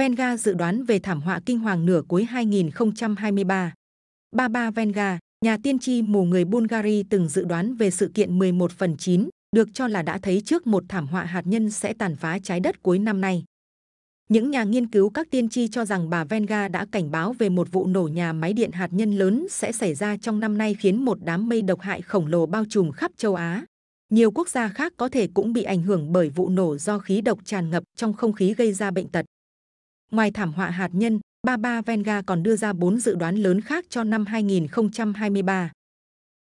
Venga dự đoán về thảm họa kinh hoàng nửa cuối 2023. Baba Venga, nhà tiên tri mù người Bulgari từng dự đoán về sự kiện 11 phần 9, được cho là đã thấy trước một thảm họa hạt nhân sẽ tàn phá trái đất cuối năm nay. Những nhà nghiên cứu các tiên tri cho rằng bà Venga đã cảnh báo về một vụ nổ nhà máy điện hạt nhân lớn sẽ xảy ra trong năm nay khiến một đám mây độc hại khổng lồ bao trùm khắp châu Á. Nhiều quốc gia khác có thể cũng bị ảnh hưởng bởi vụ nổ do khí độc tràn ngập trong không khí gây ra bệnh tật. Ngoài thảm họa hạt nhân, Baba Venga còn đưa ra bốn dự đoán lớn khác cho năm 2023.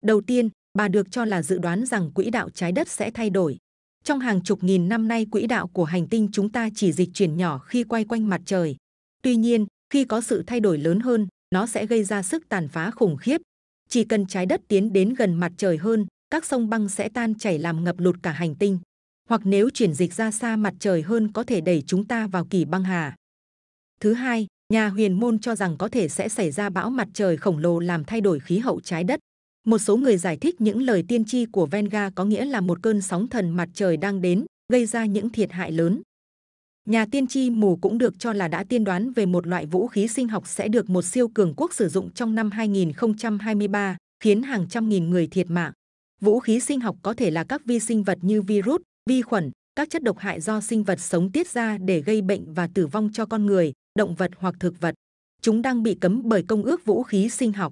Đầu tiên, bà được cho là dự đoán rằng quỹ đạo trái đất sẽ thay đổi. Trong hàng chục nghìn năm nay quỹ đạo của hành tinh chúng ta chỉ dịch chuyển nhỏ khi quay quanh mặt trời. Tuy nhiên, khi có sự thay đổi lớn hơn, nó sẽ gây ra sức tàn phá khủng khiếp. Chỉ cần trái đất tiến đến gần mặt trời hơn, các sông băng sẽ tan chảy làm ngập lụt cả hành tinh. Hoặc nếu chuyển dịch ra xa mặt trời hơn có thể đẩy chúng ta vào kỳ băng hà. Thứ hai, nhà huyền môn cho rằng có thể sẽ xảy ra bão mặt trời khổng lồ làm thay đổi khí hậu trái đất. Một số người giải thích những lời tiên tri của Venga có nghĩa là một cơn sóng thần mặt trời đang đến, gây ra những thiệt hại lớn. Nhà tiên tri mù cũng được cho là đã tiên đoán về một loại vũ khí sinh học sẽ được một siêu cường quốc sử dụng trong năm 2023, khiến hàng trăm nghìn người thiệt mạng. Vũ khí sinh học có thể là các vi sinh vật như virus, vi khuẩn, các chất độc hại do sinh vật sống tiết ra để gây bệnh và tử vong cho con người, động vật hoặc thực vật. Chúng đang bị cấm bởi Công ước Vũ khí Sinh học.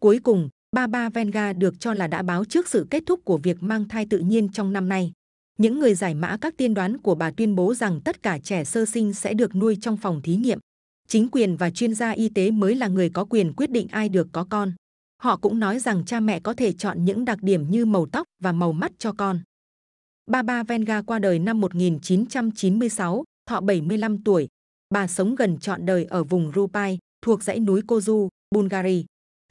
Cuối cùng, Baba Venga được cho là đã báo trước sự kết thúc của việc mang thai tự nhiên trong năm nay. Những người giải mã các tiên đoán của bà tuyên bố rằng tất cả trẻ sơ sinh sẽ được nuôi trong phòng thí nghiệm. Chính quyền và chuyên gia y tế mới là người có quyền quyết định ai được có con. Họ cũng nói rằng cha mẹ có thể chọn những đặc điểm như màu tóc và màu mắt cho con. Baba Venga qua đời năm 1996, thọ 75 tuổi, Bà sống gần trọn đời ở vùng Rupai, thuộc dãy núi Kozu, Bulgaria.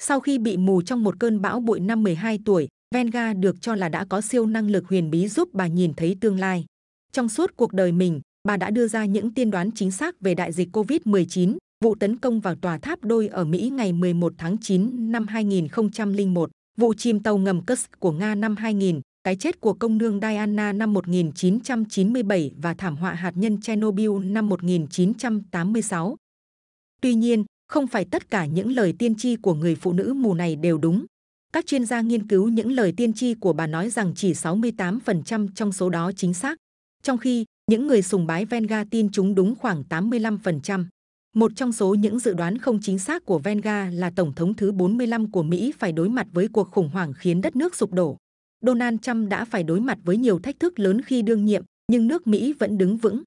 Sau khi bị mù trong một cơn bão bụi năm 12 tuổi, Venga được cho là đã có siêu năng lực huyền bí giúp bà nhìn thấy tương lai. Trong suốt cuộc đời mình, bà đã đưa ra những tiên đoán chính xác về đại dịch COVID-19, vụ tấn công vào tòa tháp đôi ở Mỹ ngày 11 tháng 9 năm 2001, vụ chìm tàu ngầm Kursk của Nga năm 2000, cái chết của công nương Diana năm 1997 và thảm họa hạt nhân Chernobyl năm 1986. Tuy nhiên, không phải tất cả những lời tiên tri của người phụ nữ mù này đều đúng. Các chuyên gia nghiên cứu những lời tiên tri của bà nói rằng chỉ 68% trong số đó chính xác, trong khi những người sùng bái Venga tin chúng đúng khoảng 85%. Một trong số những dự đoán không chính xác của Venga là Tổng thống thứ 45 của Mỹ phải đối mặt với cuộc khủng hoảng khiến đất nước sụp đổ. Donald Trump đã phải đối mặt với nhiều thách thức lớn khi đương nhiệm, nhưng nước Mỹ vẫn đứng vững.